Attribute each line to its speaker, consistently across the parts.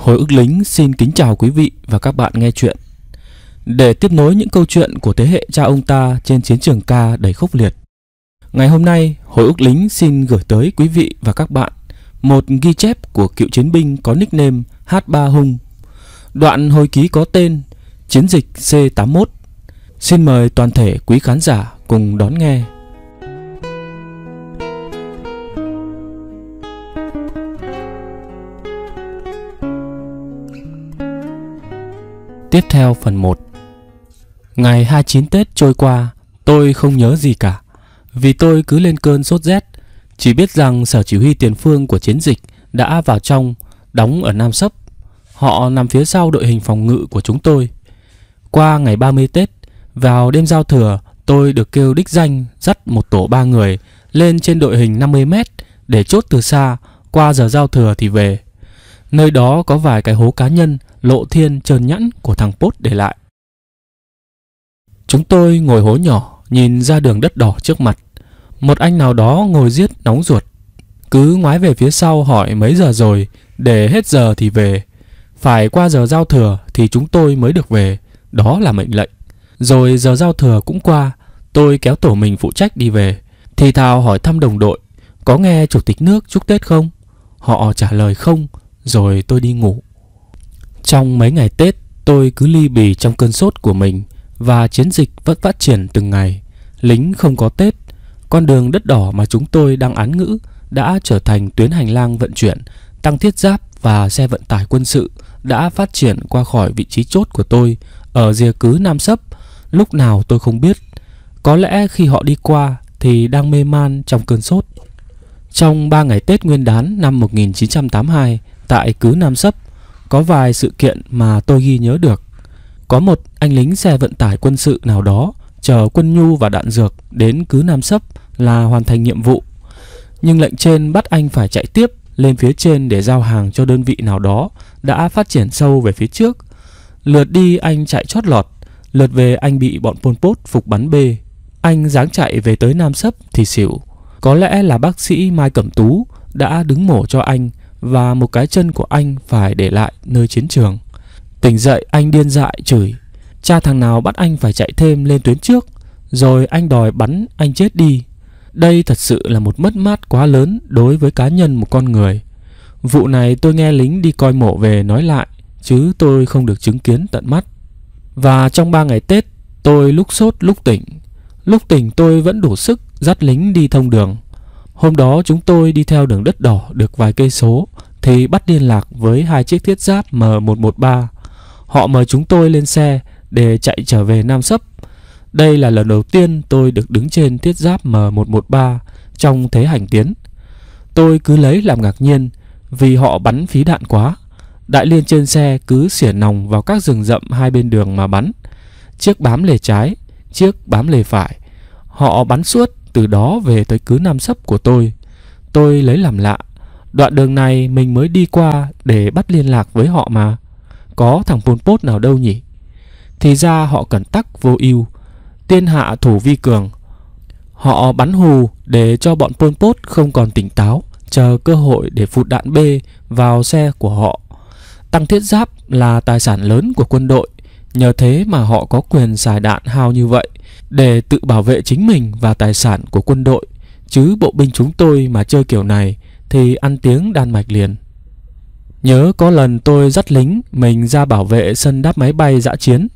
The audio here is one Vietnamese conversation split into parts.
Speaker 1: Hồi ức lính xin kính chào quý vị và các bạn nghe chuyện. Để tiếp nối những câu chuyện của thế hệ cha ông ta trên chiến trường ca đầy khốc liệt. Ngày hôm nay, Hồi ức lính xin gửi tới quý vị và các bạn một ghi chép của cựu chiến binh có nickname H3 Hung. Đoạn hồi ký có tên Chiến dịch C81. Xin mời toàn thể quý khán giả cùng đón nghe. Tiếp theo phần 1 Ngày 29 Tết trôi qua, tôi không nhớ gì cả. Vì tôi cứ lên cơn sốt rét, chỉ biết rằng sở chỉ huy tiền phương của chiến dịch đã vào trong, đóng ở Nam Sấp. Họ nằm phía sau đội hình phòng ngự của chúng tôi. Qua ngày 30 Tết, vào đêm giao thừa, tôi được kêu đích danh dắt một tổ ba người lên trên đội hình 50m để chốt từ xa, qua giờ giao thừa thì về. Nơi đó có vài cái hố cá nhân lộ thiên trơn nhẵn của thằng Pốt để lại. Chúng tôi ngồi hố nhỏ, nhìn ra đường đất đỏ trước mặt. Một anh nào đó ngồi giết nóng ruột. Cứ ngoái về phía sau hỏi mấy giờ rồi, để hết giờ thì về. Phải qua giờ giao thừa thì chúng tôi mới được về, đó là mệnh lệnh. Rồi giờ giao thừa cũng qua, tôi kéo tổ mình phụ trách đi về. Thì thào hỏi thăm đồng đội, có nghe chủ tịch nước chúc Tết không? Họ trả lời không, rồi tôi đi ngủ. Trong mấy ngày Tết, tôi cứ ly bì trong cơn sốt của mình và chiến dịch vẫn phát triển từng ngày. Lính không có Tết, con đường đất đỏ mà chúng tôi đang án ngữ đã trở thành tuyến hành lang vận chuyển, tăng thiết giáp và xe vận tải quân sự đã phát triển qua khỏi vị trí chốt của tôi ở rìa cứ Nam Sấp, lúc nào tôi không biết. Có lẽ khi họ đi qua thì đang mê man trong cơn sốt. Trong 3 ngày Tết Nguyên đán năm 1982 tại cứ Nam Sấp, có vài sự kiện mà tôi ghi nhớ được. Có một anh lính xe vận tải quân sự nào đó chờ quân nhu và đạn dược đến cứ Nam Sấp là hoàn thành nhiệm vụ. Nhưng lệnh trên bắt anh phải chạy tiếp lên phía trên để giao hàng cho đơn vị nào đó đã phát triển sâu về phía trước. Lượt đi anh chạy chót lọt, lượt về anh bị bọn Pol Pot phục bắn bê. Anh dáng chạy về tới Nam Sấp thì xỉu. Có lẽ là bác sĩ Mai Cẩm Tú đã đứng mổ cho anh và một cái chân của anh phải để lại nơi chiến trường. Tỉnh dậy anh điên dại chửi, cha thằng nào bắt anh phải chạy thêm lên tuyến trước, rồi anh đòi bắn anh chết đi. Đây thật sự là một mất mát quá lớn đối với cá nhân một con người. Vụ này tôi nghe lính đi coi mộ về nói lại, chứ tôi không được chứng kiến tận mắt. Và trong ba ngày Tết, tôi lúc sốt lúc tỉnh. Lúc tỉnh tôi vẫn đủ sức dắt lính đi thông đường. Hôm đó chúng tôi đi theo đường đất đỏ được vài cây số thì bắt liên lạc với hai chiếc thiết giáp M113. Họ mời chúng tôi lên xe để chạy trở về Nam Sấp. Đây là lần đầu tiên tôi được đứng trên thiết giáp M113 trong thế hành tiến. Tôi cứ lấy làm ngạc nhiên vì họ bắn phí đạn quá. Đại liên trên xe cứ xỉa nòng vào các rừng rậm hai bên đường mà bắn. Chiếc bám lề trái, chiếc bám lề phải. Họ bắn suốt từ đó về tới cứ Nam Sấp của tôi Tôi lấy làm lạ Đoạn đường này mình mới đi qua Để bắt liên lạc với họ mà Có thằng Pol Pot nào đâu nhỉ Thì ra họ cẩn tắc vô ưu Tiên hạ thủ vi cường Họ bắn hù để cho bọn Pol Pot không còn tỉnh táo Chờ cơ hội để phụt đạn B vào xe của họ Tăng thiết giáp là tài sản lớn của quân đội Nhờ thế mà họ có quyền xài đạn hao như vậy để tự bảo vệ chính mình và tài sản của quân đội, chứ bộ binh chúng tôi mà chơi kiểu này thì ăn tiếng Đan Mạch liền. Nhớ có lần tôi dắt lính mình ra bảo vệ sân đáp máy bay dã chiến,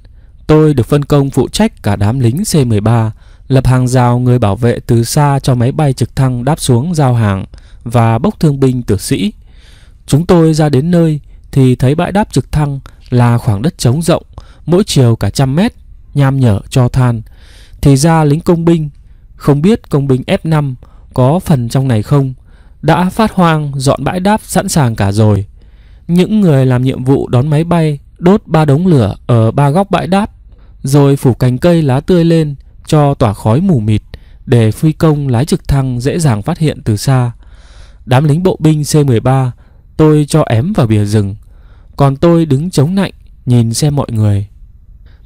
Speaker 1: tôi được phân công phụ trách cả đám lính C-13, lập hàng rào người bảo vệ từ xa cho máy bay trực thăng đáp xuống giao hàng và bốc thương binh tử sĩ. Chúng tôi ra đến nơi thì thấy bãi đáp trực thăng là khoảng đất trống rộng, mỗi chiều cả trăm mét, nham nhở cho than. Thì ra lính công binh Không biết công binh F5 có phần trong này không Đã phát hoang dọn bãi đáp sẵn sàng cả rồi Những người làm nhiệm vụ đón máy bay Đốt ba đống lửa ở ba góc bãi đáp Rồi phủ cành cây lá tươi lên Cho tỏa khói mù mịt Để phi công lái trực thăng dễ dàng phát hiện từ xa Đám lính bộ binh C-13 Tôi cho ém vào bìa rừng Còn tôi đứng chống nạnh Nhìn xem mọi người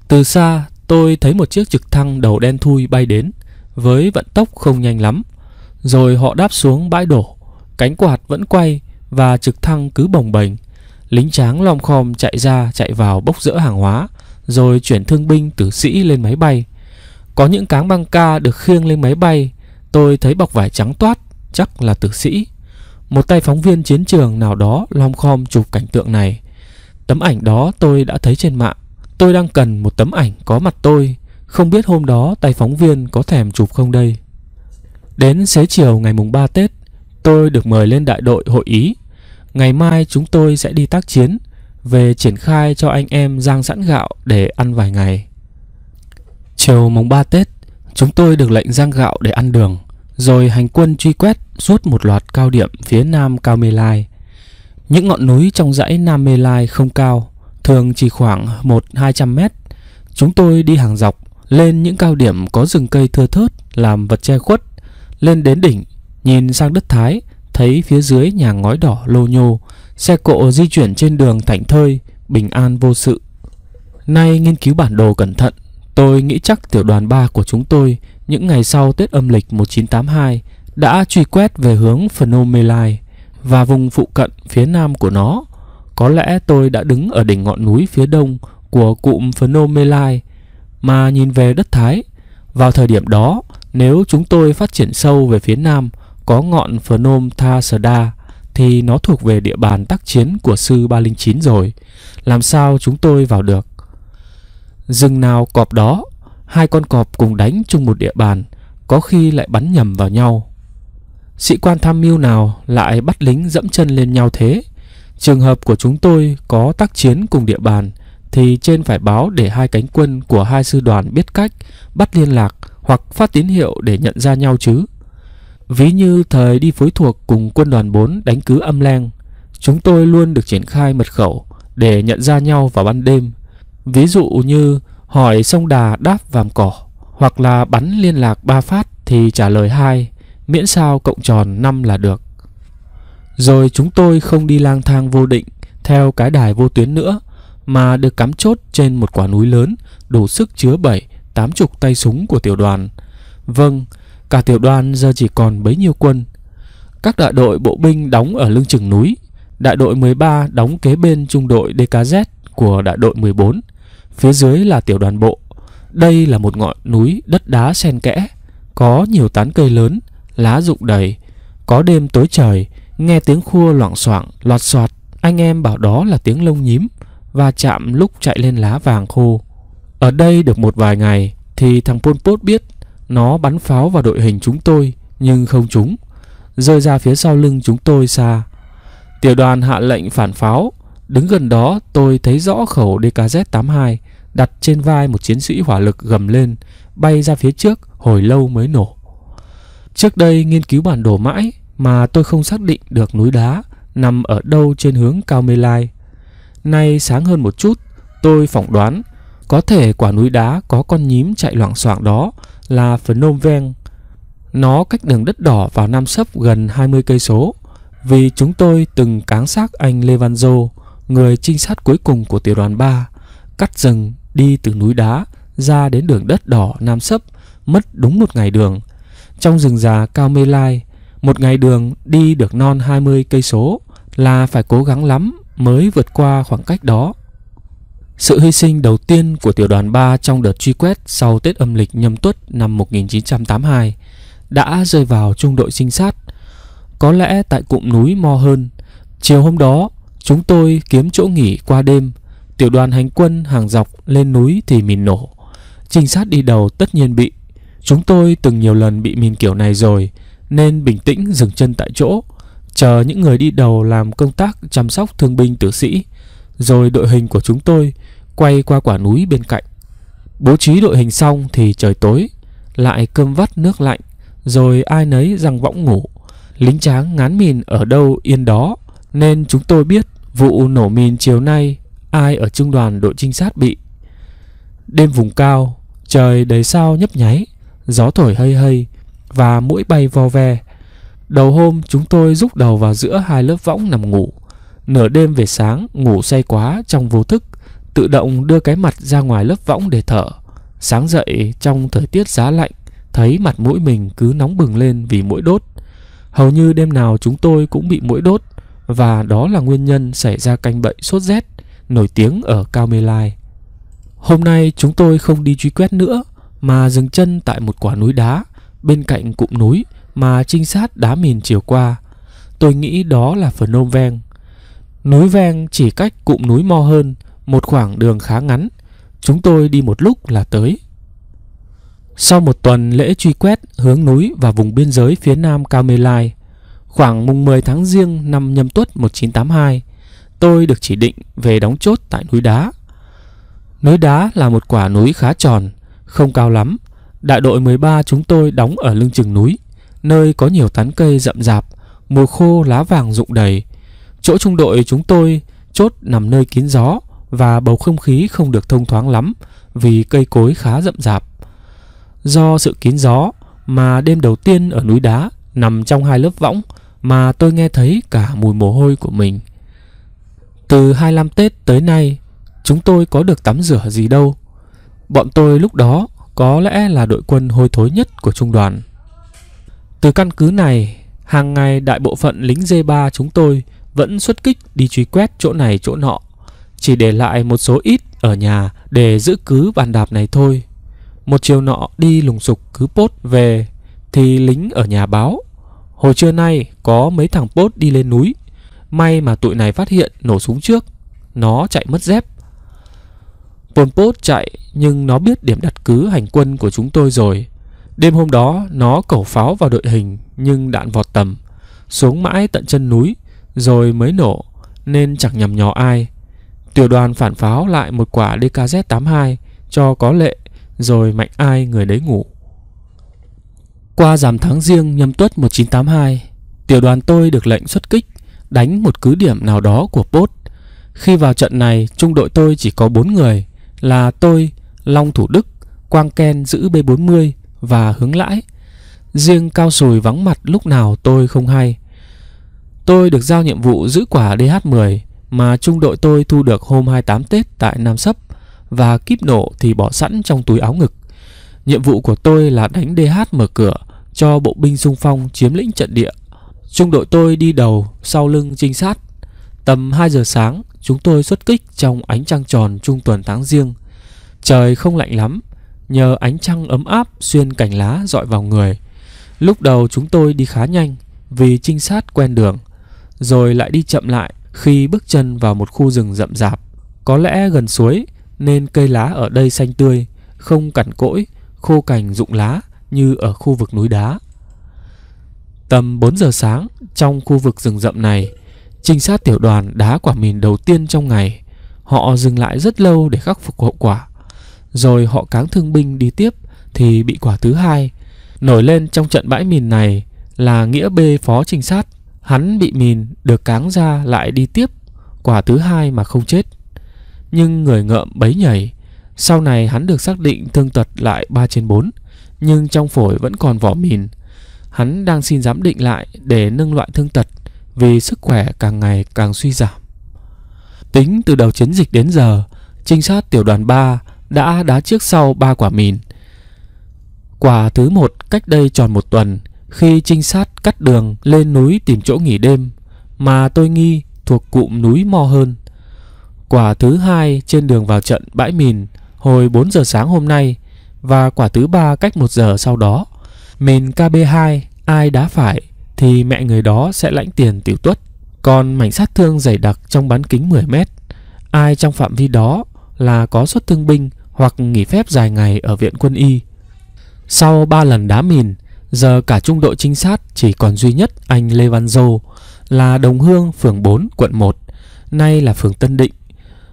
Speaker 1: Từ xa tôi thấy một chiếc trực thăng đầu đen thui bay đến với vận tốc không nhanh lắm. Rồi họ đáp xuống bãi đổ, cánh quạt vẫn quay và trực thăng cứ bồng bềnh. Lính tráng lom khom chạy ra chạy vào bốc rỡ hàng hóa, rồi chuyển thương binh tử sĩ lên máy bay. Có những cáng băng ca được khiêng lên máy bay, tôi thấy bọc vải trắng toát, chắc là tử sĩ. Một tay phóng viên chiến trường nào đó lom khom chụp cảnh tượng này. Tấm ảnh đó tôi đã thấy trên mạng Tôi đang cần một tấm ảnh có mặt tôi Không biết hôm đó tay phóng viên có thèm chụp không đây Đến xế chiều ngày mùng 3 Tết Tôi được mời lên đại đội hội ý Ngày mai chúng tôi sẽ đi tác chiến Về triển khai cho anh em giang sẵn gạo để ăn vài ngày Chiều mùng 3 Tết Chúng tôi được lệnh giang gạo để ăn đường Rồi hành quân truy quét suốt một loạt cao điểm phía nam Cao Mê Lai Những ngọn núi trong dãy Nam Mê Lai không cao thường chỉ khoảng 1-200 mét. Chúng tôi đi hàng dọc, lên những cao điểm có rừng cây thưa thớt làm vật che khuất, lên đến đỉnh, nhìn sang đất Thái, thấy phía dưới nhà ngói đỏ lô nhô, xe cộ di chuyển trên đường thảnh thơi, bình an vô sự. Nay nghiên cứu bản đồ cẩn thận, tôi nghĩ chắc tiểu đoàn 3 của chúng tôi những ngày sau Tết âm lịch 1982 đã truy quét về hướng Phnom Melai và vùng phụ cận phía nam của nó. Có lẽ tôi đã đứng ở đỉnh ngọn núi phía đông của cụm Phnom Melai mà nhìn về đất Thái. Vào thời điểm đó, nếu chúng tôi phát triển sâu về phía nam có ngọn Phnom Tha Sada thì nó thuộc về địa bàn tác chiến của sư 309 rồi. Làm sao chúng tôi vào được? Rừng nào cọp đó, hai con cọp cùng đánh chung một địa bàn, có khi lại bắn nhầm vào nhau. Sĩ quan tham mưu nào lại bắt lính dẫm chân lên nhau thế? Trường hợp của chúng tôi có tác chiến cùng địa bàn thì trên phải báo để hai cánh quân của hai sư đoàn biết cách bắt liên lạc hoặc phát tín hiệu để nhận ra nhau chứ. Ví như thời đi phối thuộc cùng quân đoàn 4 đánh cứ âm leng, chúng tôi luôn được triển khai mật khẩu để nhận ra nhau vào ban đêm. Ví dụ như hỏi sông đà đáp vàm cỏ hoặc là bắn liên lạc ba phát thì trả lời hai miễn sao cộng tròn 5 là được. Rồi chúng tôi không đi lang thang vô định theo cái đài vô tuyến nữa mà được cắm chốt trên một quả núi lớn đủ sức chứa bảy tám chục tay súng của tiểu đoàn. Vâng, cả tiểu đoàn giờ chỉ còn bấy nhiêu quân. Các đại đội bộ binh đóng ở lưng chừng núi, đại đội 13 đóng kế bên trung đội DKZ của đại đội 14, phía dưới là tiểu đoàn bộ. Đây là một ngọn núi đất đá xen kẽ, có nhiều tán cây lớn, lá rụng đầy, có đêm tối trời Nghe tiếng khua loảng xoảng lọt xoạt Anh em bảo đó là tiếng lông nhím Và chạm lúc chạy lên lá vàng khô Ở đây được một vài ngày Thì thằng Pol Pot biết Nó bắn pháo vào đội hình chúng tôi Nhưng không trúng Rơi ra phía sau lưng chúng tôi xa Tiểu đoàn hạ lệnh phản pháo Đứng gần đó tôi thấy rõ khẩu DKZ-82 Đặt trên vai một chiến sĩ hỏa lực gầm lên Bay ra phía trước hồi lâu mới nổ Trước đây nghiên cứu bản đồ mãi mà tôi không xác định được núi đá nằm ở đâu trên hướng Cao Mê Lai. Nay sáng hơn một chút, tôi phỏng đoán có thể quả núi đá có con nhím chạy loảng xoảng đó là Phnom Ven. Nó cách đường đất đỏ vào Nam Sấp gần 20 cây số vì chúng tôi từng cáng xác anh Lê Văn Dô, người trinh sát cuối cùng của tiểu đoàn 3, cắt rừng đi từ núi đá ra đến đường đất đỏ Nam Sấp, mất đúng một ngày đường. Trong rừng già Cao Mê Lai, một ngày đường đi được non 20 cây số là phải cố gắng lắm mới vượt qua khoảng cách đó. Sự hy sinh đầu tiên của tiểu đoàn 3 trong đợt truy quét sau Tết âm lịch nhâm tuất năm 1982 đã rơi vào trung đội trinh sát. Có lẽ tại cụm núi Mo Hơn, chiều hôm đó chúng tôi kiếm chỗ nghỉ qua đêm. Tiểu đoàn hành quân hàng dọc lên núi thì mìn nổ. Trinh sát đi đầu tất nhiên bị. Chúng tôi từng nhiều lần bị mìn kiểu này rồi, nên bình tĩnh dừng chân tại chỗ, chờ những người đi đầu làm công tác chăm sóc thương binh tử sĩ, rồi đội hình của chúng tôi quay qua quả núi bên cạnh. Bố trí đội hình xong thì trời tối, lại cơm vắt nước lạnh, rồi ai nấy răng võng ngủ. Lính tráng ngán mìn ở đâu yên đó, nên chúng tôi biết vụ nổ mìn chiều nay ai ở trung đoàn đội trinh sát bị. Đêm vùng cao, trời đầy sao nhấp nháy, gió thổi hơi hơi, và mũi bay vo ve. Đầu hôm chúng tôi rúc đầu vào giữa hai lớp võng nằm ngủ. Nửa đêm về sáng, ngủ say quá trong vô thức, tự động đưa cái mặt ra ngoài lớp võng để thở. Sáng dậy trong thời tiết giá lạnh, thấy mặt mũi mình cứ nóng bừng lên vì mũi đốt. Hầu như đêm nào chúng tôi cũng bị mũi đốt và đó là nguyên nhân xảy ra canh bệnh sốt rét nổi tiếng ở Cao Mê Lai. Hôm nay chúng tôi không đi truy quét nữa mà dừng chân tại một quả núi đá bên cạnh cụm núi mà trinh sát đá mìn chiều qua. Tôi nghĩ đó là phần nôm Ven. Núi Ven chỉ cách cụm núi Mo hơn một khoảng đường khá ngắn. Chúng tôi đi một lúc là tới. Sau một tuần lễ truy quét hướng núi và vùng biên giới phía nam Cao Mê Lai, khoảng mùng 10 tháng riêng năm nhâm tuất 1982, tôi được chỉ định về đóng chốt tại núi đá. Núi đá là một quả núi khá tròn, không cao lắm, Đại đội 13 chúng tôi đóng ở lưng chừng núi, nơi có nhiều tán cây rậm rạp, mùa khô lá vàng rụng đầy. Chỗ trung đội chúng tôi chốt nằm nơi kín gió và bầu không khí không được thông thoáng lắm vì cây cối khá rậm rạp. Do sự kín gió mà đêm đầu tiên ở núi đá nằm trong hai lớp võng mà tôi nghe thấy cả mùi mồ hôi của mình. Từ 25 Tết tới nay, chúng tôi có được tắm rửa gì đâu. Bọn tôi lúc đó có lẽ là đội quân hôi thối nhất của trung đoàn. Từ căn cứ này, hàng ngày đại bộ phận lính D3 chúng tôi vẫn xuất kích đi truy quét chỗ này chỗ nọ, chỉ để lại một số ít ở nhà để giữ cứ bàn đạp này thôi. Một chiều nọ đi lùng sục cứ pốt về thì lính ở nhà báo. Hồi trưa nay có mấy thằng pốt đi lên núi, may mà tụi này phát hiện nổ súng trước, nó chạy mất dép Pol Pot chạy nhưng nó biết điểm đặt cứ hành quân của chúng tôi rồi. Đêm hôm đó nó cẩu pháo vào đội hình nhưng đạn vọt tầm, xuống mãi tận chân núi rồi mới nổ nên chẳng nhầm nhò ai. Tiểu đoàn phản pháo lại một quả DKZ-82 cho có lệ rồi mạnh ai người đấy ngủ. Qua giảm tháng riêng nhâm tuất 1982, tiểu đoàn tôi được lệnh xuất kích đánh một cứ điểm nào đó của Pốt. Khi vào trận này, trung đội tôi chỉ có 4 người, là tôi, Long Thủ Đức, Quang Ken giữ B40 và hướng lãi. Riêng cao sùi vắng mặt lúc nào tôi không hay. Tôi được giao nhiệm vụ giữ quả DH10 mà trung đội tôi thu được hôm 28 Tết tại Nam Sấp và kíp nổ thì bỏ sẵn trong túi áo ngực. Nhiệm vụ của tôi là đánh DH mở cửa cho bộ binh xung phong chiếm lĩnh trận địa. Trung đội tôi đi đầu, sau lưng trinh sát Tầm 2 giờ sáng, chúng tôi xuất kích trong ánh trăng tròn trung tuần tháng riêng. Trời không lạnh lắm, nhờ ánh trăng ấm áp xuyên cành lá dọi vào người. Lúc đầu chúng tôi đi khá nhanh vì trinh sát quen đường, rồi lại đi chậm lại khi bước chân vào một khu rừng rậm rạp. Có lẽ gần suối nên cây lá ở đây xanh tươi, không cằn cỗi, khô cành rụng lá như ở khu vực núi đá. Tầm 4 giờ sáng, trong khu vực rừng rậm này, Trinh sát tiểu đoàn đá quả mìn đầu tiên trong ngày Họ dừng lại rất lâu để khắc phục hậu quả Rồi họ cáng thương binh đi tiếp Thì bị quả thứ hai Nổi lên trong trận bãi mìn này Là Nghĩa bê phó trinh sát Hắn bị mìn được cáng ra lại đi tiếp Quả thứ hai mà không chết Nhưng người ngợm bấy nhảy Sau này hắn được xác định thương tật lại 3 trên 4 Nhưng trong phổi vẫn còn vỏ mìn Hắn đang xin giám định lại để nâng loại thương tật vì sức khỏe càng ngày càng suy giảm. Tính từ đầu chiến dịch đến giờ, trinh sát tiểu đoàn 3 đã đá trước sau 3 quả mìn. Quả thứ một cách đây tròn một tuần, khi trinh sát cắt đường lên núi tìm chỗ nghỉ đêm mà tôi nghi thuộc cụm núi Mo hơn. Quả thứ hai trên đường vào trận bãi mìn hồi 4 giờ sáng hôm nay và quả thứ ba cách 1 giờ sau đó. Mìn KB2 ai đá phải thì mẹ người đó sẽ lãnh tiền tiểu tuất. Còn mảnh sát thương dày đặc trong bán kính 10 mét, ai trong phạm vi đó là có xuất thương binh hoặc nghỉ phép dài ngày ở viện quân y. Sau 3 lần đá mìn, giờ cả trung đội trinh sát chỉ còn duy nhất anh Lê Văn Dô là Đồng Hương phường 4 quận 1, nay là phường Tân Định.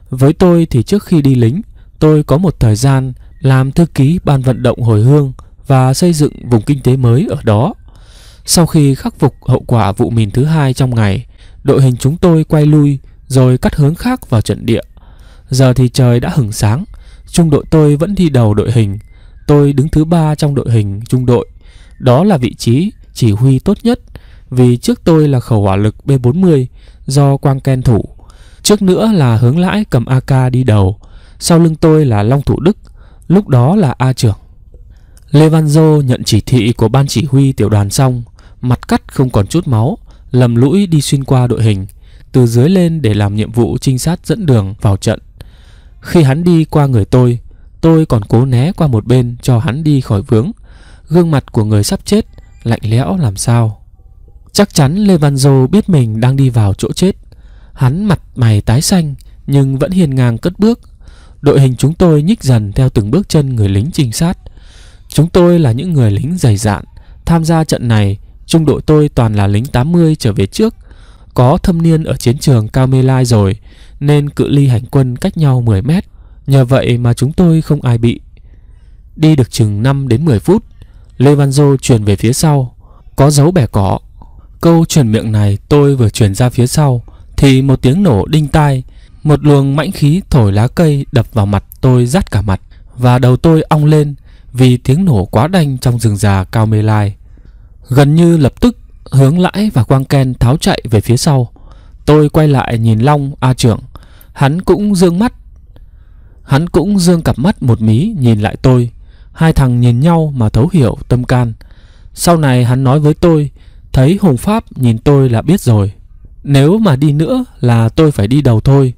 Speaker 1: Với tôi thì trước khi đi lính, tôi có một thời gian làm thư ký ban vận động hồi hương và xây dựng vùng kinh tế mới ở đó. Sau khi khắc phục hậu quả vụ mìn thứ hai trong ngày, đội hình chúng tôi quay lui rồi cắt hướng khác vào trận địa. Giờ thì trời đã hừng sáng, trung đội tôi vẫn đi đầu đội hình. Tôi đứng thứ ba trong đội hình trung đội. Đó là vị trí chỉ huy tốt nhất vì trước tôi là khẩu hỏa lực B40 do Quang Ken thủ. Trước nữa là hướng lãi cầm AK đi đầu, sau lưng tôi là Long Thủ Đức, lúc đó là A trưởng. lê văn Levanzo nhận chỉ thị của ban chỉ huy tiểu đoàn xong, mặt cắt không còn chút máu, lầm lũi đi xuyên qua đội hình, từ dưới lên để làm nhiệm vụ trinh sát dẫn đường vào trận. Khi hắn đi qua người tôi, tôi còn cố né qua một bên cho hắn đi khỏi vướng. Gương mặt của người sắp chết, lạnh lẽo làm sao. Chắc chắn Lê Văn Dâu biết mình đang đi vào chỗ chết. Hắn mặt mày tái xanh nhưng vẫn hiền ngang cất bước. Đội hình chúng tôi nhích dần theo từng bước chân người lính trinh sát. Chúng tôi là những người lính dày dạn, tham gia trận này Trung đội tôi toàn là lính 80 trở về trước Có thâm niên ở chiến trường Cao Mê Lai rồi Nên cự ly hành quân cách nhau 10 mét Nhờ vậy mà chúng tôi không ai bị Đi được chừng 5 đến 10 phút Lê Văn Dô truyền về phía sau Có dấu bẻ cỏ Câu truyền miệng này tôi vừa truyền ra phía sau Thì một tiếng nổ đinh tai Một luồng mãnh khí thổi lá cây đập vào mặt tôi rát cả mặt Và đầu tôi ong lên Vì tiếng nổ quá đanh trong rừng già Cao Mê Lai Gần như lập tức Hướng lãi và Quang Ken tháo chạy về phía sau Tôi quay lại nhìn Long A trưởng Hắn cũng dương mắt Hắn cũng dương cặp mắt một mí nhìn lại tôi Hai thằng nhìn nhau mà thấu hiểu tâm can Sau này hắn nói với tôi Thấy Hùng Pháp nhìn tôi là biết rồi Nếu mà đi nữa là tôi phải đi đầu thôi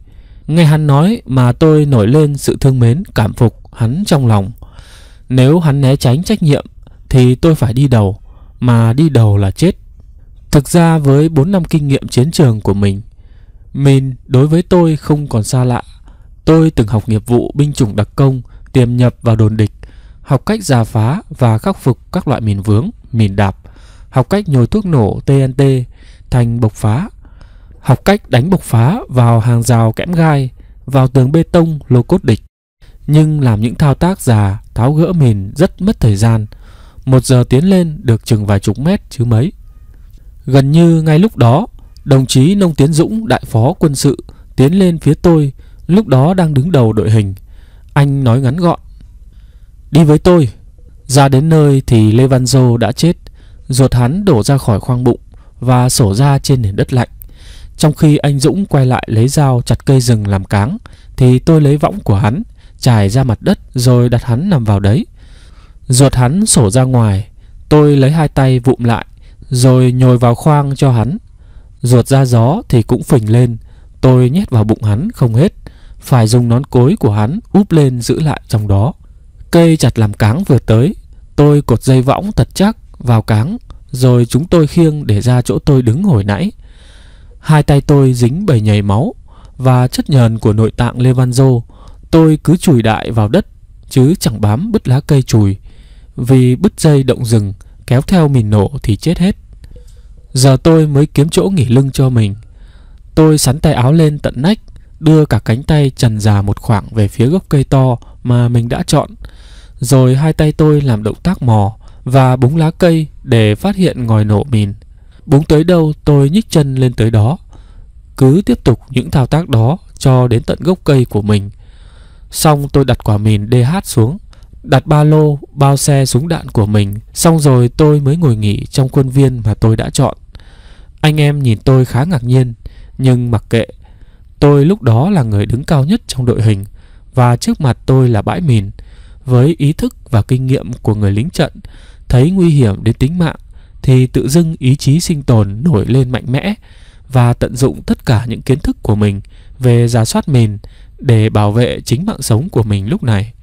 Speaker 1: Nghe hắn nói mà tôi nổi lên sự thương mến Cảm phục hắn trong lòng Nếu hắn né tránh trách nhiệm Thì tôi phải đi đầu mà đi đầu là chết. Thực ra với 4 năm kinh nghiệm chiến trường của mình, Min đối với tôi không còn xa lạ. Tôi từng học nghiệp vụ binh chủng đặc công, tiềm nhập vào đồn địch, học cách giả phá và khắc phục các loại mìn vướng, mìn đạp, học cách nhồi thuốc nổ TNT thành bộc phá, học cách đánh bộc phá vào hàng rào kẽm gai, vào tường bê tông lô cốt địch. Nhưng làm những thao tác già, tháo gỡ mìn rất mất thời gian – một giờ tiến lên được chừng vài chục mét chứ mấy. Gần như ngay lúc đó, đồng chí Nông Tiến Dũng, đại phó quân sự, tiến lên phía tôi, lúc đó đang đứng đầu đội hình. Anh nói ngắn gọn. Đi với tôi. Ra đến nơi thì Lê Văn Dô đã chết, ruột hắn đổ ra khỏi khoang bụng và sổ ra trên nền đất lạnh. Trong khi anh Dũng quay lại lấy dao chặt cây rừng làm cáng, thì tôi lấy võng của hắn, trải ra mặt đất rồi đặt hắn nằm vào đấy. Ruột hắn sổ ra ngoài Tôi lấy hai tay vụm lại Rồi nhồi vào khoang cho hắn Ruột ra gió thì cũng phình lên Tôi nhét vào bụng hắn không hết Phải dùng nón cối của hắn úp lên giữ lại trong đó Cây chặt làm cáng vừa tới Tôi cột dây võng thật chắc vào cáng Rồi chúng tôi khiêng để ra chỗ tôi đứng hồi nãy Hai tay tôi dính bầy nhầy máu Và chất nhờn của nội tạng Lê Văn Dô Tôi cứ chùi đại vào đất Chứ chẳng bám bứt lá cây chùi vì bứt dây động rừng Kéo theo mìn nổ thì chết hết Giờ tôi mới kiếm chỗ nghỉ lưng cho mình Tôi sắn tay áo lên tận nách Đưa cả cánh tay trần già một khoảng Về phía gốc cây to mà mình đã chọn Rồi hai tay tôi làm động tác mò Và búng lá cây để phát hiện ngòi nổ mìn Búng tới đâu tôi nhích chân lên tới đó Cứ tiếp tục những thao tác đó cho đến tận gốc cây của mình Xong tôi đặt quả mìn DH xuống đặt ba lô, bao xe súng đạn của mình, xong rồi tôi mới ngồi nghỉ trong khuôn viên mà tôi đã chọn. Anh em nhìn tôi khá ngạc nhiên, nhưng mặc kệ. Tôi lúc đó là người đứng cao nhất trong đội hình và trước mặt tôi là bãi mìn. Với ý thức và kinh nghiệm của người lính trận, thấy nguy hiểm đến tính mạng thì tự dưng ý chí sinh tồn nổi lên mạnh mẽ và tận dụng tất cả những kiến thức của mình về giả soát mìn để bảo vệ chính mạng sống của mình lúc này.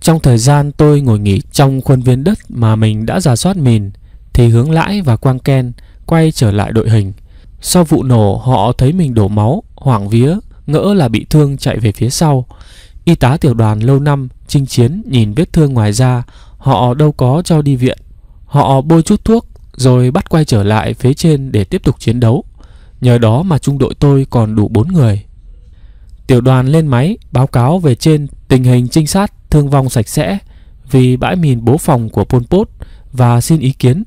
Speaker 1: Trong thời gian tôi ngồi nghỉ trong khuôn viên đất mà mình đã giả soát mìn, thì Hướng Lãi và Quang Ken quay trở lại đội hình. Sau vụ nổ, họ thấy mình đổ máu, hoảng vía, ngỡ là bị thương chạy về phía sau. Y tá tiểu đoàn lâu năm, chinh chiến, nhìn vết thương ngoài da, họ đâu có cho đi viện. Họ bôi chút thuốc, rồi bắt quay trở lại phía trên để tiếp tục chiến đấu. Nhờ đó mà trung đội tôi còn đủ 4 người. Tiểu đoàn lên máy, báo cáo về trên tình hình trinh sát thương vong sạch sẽ vì bãi mìn bố phòng của Pol Pot và xin ý kiến.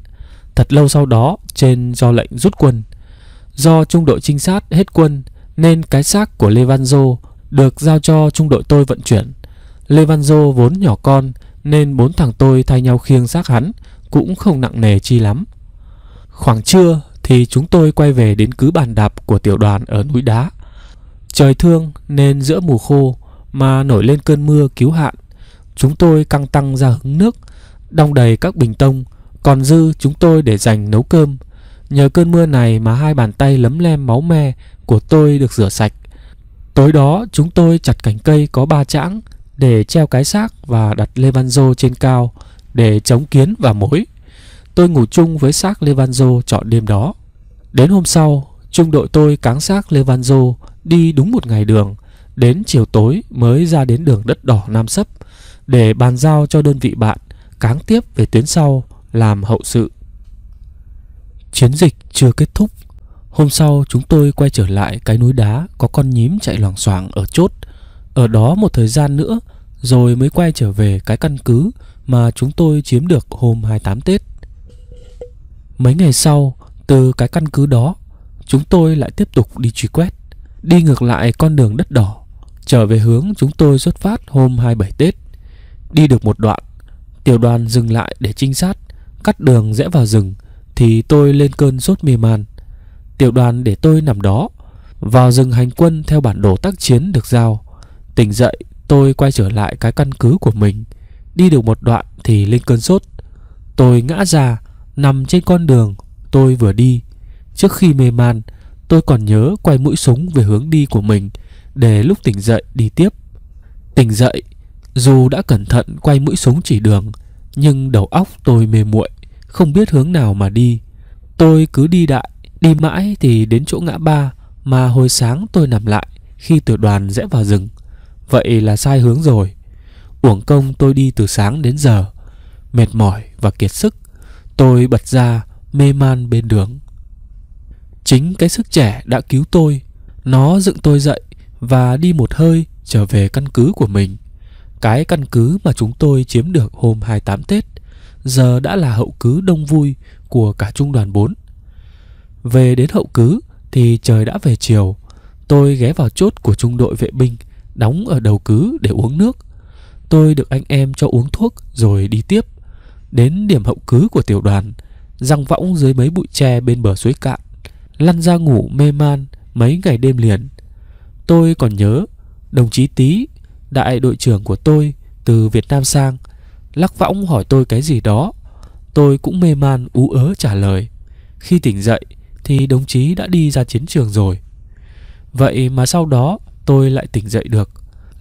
Speaker 1: Thật lâu sau đó, trên do lệnh rút quân. Do trung đội trinh sát hết quân nên cái xác của Levanzo được giao cho trung đội tôi vận chuyển. Levanzo vốn nhỏ con nên bốn thằng tôi thay nhau khiêng xác hắn cũng không nặng nề chi lắm. Khoảng trưa thì chúng tôi quay về đến cứ bàn đạp của tiểu đoàn ở núi đá. Trời thương nên giữa mùa khô mà nổi lên cơn mưa cứu hạn Chúng tôi căng tăng ra hứng nước, đong đầy các bình tông, còn dư chúng tôi để dành nấu cơm. Nhờ cơn mưa này mà hai bàn tay lấm lem máu me của tôi được rửa sạch. Tối đó chúng tôi chặt cành cây có ba chãng để treo cái xác và đặt Levanzo trên cao để chống kiến và mối. Tôi ngủ chung với xác Levanzo trọn đêm đó. Đến hôm sau, trung đội tôi cáng xác Levanzo đi đúng một ngày đường, đến chiều tối mới ra đến đường đất đỏ Nam Sấp để bàn giao cho đơn vị bạn cáng tiếp về tuyến sau làm hậu sự. Chiến dịch chưa kết thúc. Hôm sau chúng tôi quay trở lại cái núi đá có con nhím chạy loảng xoảng ở chốt. Ở đó một thời gian nữa rồi mới quay trở về cái căn cứ mà chúng tôi chiếm được hôm 28 Tết. Mấy ngày sau, từ cái căn cứ đó, chúng tôi lại tiếp tục đi truy quét, đi ngược lại con đường đất đỏ, trở về hướng chúng tôi xuất phát hôm 27 Tết. Đi được một đoạn, tiểu đoàn dừng lại để trinh sát, cắt đường rẽ vào rừng thì tôi lên cơn sốt mê man. Tiểu đoàn để tôi nằm đó, vào rừng hành quân theo bản đồ tác chiến được giao. Tỉnh dậy, tôi quay trở lại cái căn cứ của mình. Đi được một đoạn thì lên cơn sốt. Tôi ngã ra, nằm trên con đường tôi vừa đi. Trước khi mê man, tôi còn nhớ quay mũi súng về hướng đi của mình để lúc tỉnh dậy đi tiếp. Tỉnh dậy, dù đã cẩn thận quay mũi súng chỉ đường, nhưng đầu óc tôi mê muội, không biết hướng nào mà đi. Tôi cứ đi đại, đi mãi thì đến chỗ ngã ba mà hồi sáng tôi nằm lại khi tiểu đoàn rẽ vào rừng. Vậy là sai hướng rồi. Uổng công tôi đi từ sáng đến giờ, mệt mỏi và kiệt sức. Tôi bật ra mê man bên đường. Chính cái sức trẻ đã cứu tôi. Nó dựng tôi dậy và đi một hơi trở về căn cứ của mình. Cái căn cứ mà chúng tôi chiếm được hôm 28 Tết giờ đã là hậu cứ đông vui của cả trung đoàn 4. Về đến hậu cứ thì trời đã về chiều. Tôi ghé vào chốt của trung đội vệ binh đóng ở đầu cứ để uống nước. Tôi được anh em cho uống thuốc rồi đi tiếp. Đến điểm hậu cứ của tiểu đoàn, răng võng dưới mấy bụi tre bên bờ suối cạn. Lăn ra ngủ mê man mấy ngày đêm liền. Tôi còn nhớ, đồng chí Tý Đại đội trưởng của tôi từ Việt Nam sang Lắc võng hỏi tôi cái gì đó Tôi cũng mê man ú ớ trả lời Khi tỉnh dậy thì đồng chí đã đi ra chiến trường rồi Vậy mà sau đó tôi lại tỉnh dậy được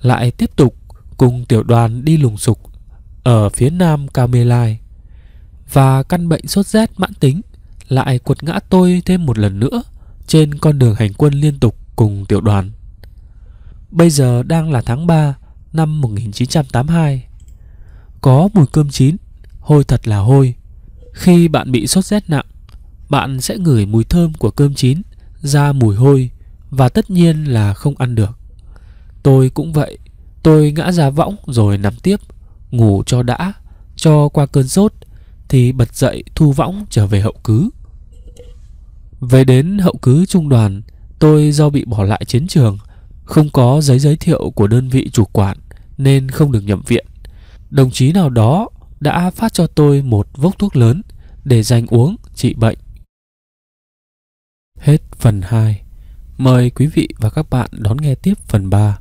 Speaker 1: Lại tiếp tục cùng tiểu đoàn đi lùng sục Ở phía nam Camelai Và căn bệnh sốt rét mãn tính Lại quật ngã tôi thêm một lần nữa Trên con đường hành quân liên tục cùng tiểu đoàn Bây giờ đang là tháng 3 năm 1982. Có mùi cơm chín, hôi thật là hôi. Khi bạn bị sốt rét nặng, bạn sẽ ngửi mùi thơm của cơm chín ra mùi hôi và tất nhiên là không ăn được. Tôi cũng vậy, tôi ngã ra võng rồi nằm tiếp, ngủ cho đã, cho qua cơn sốt thì bật dậy thu võng trở về hậu cứ. Về đến hậu cứ trung đoàn, tôi do bị bỏ lại chiến trường không có giấy giới thiệu của đơn vị chủ quản nên không được nhập viện. Đồng chí nào đó đã phát cho tôi một vốc thuốc lớn để dành uống trị bệnh. Hết phần 2. Mời quý vị và các bạn đón nghe tiếp phần 3.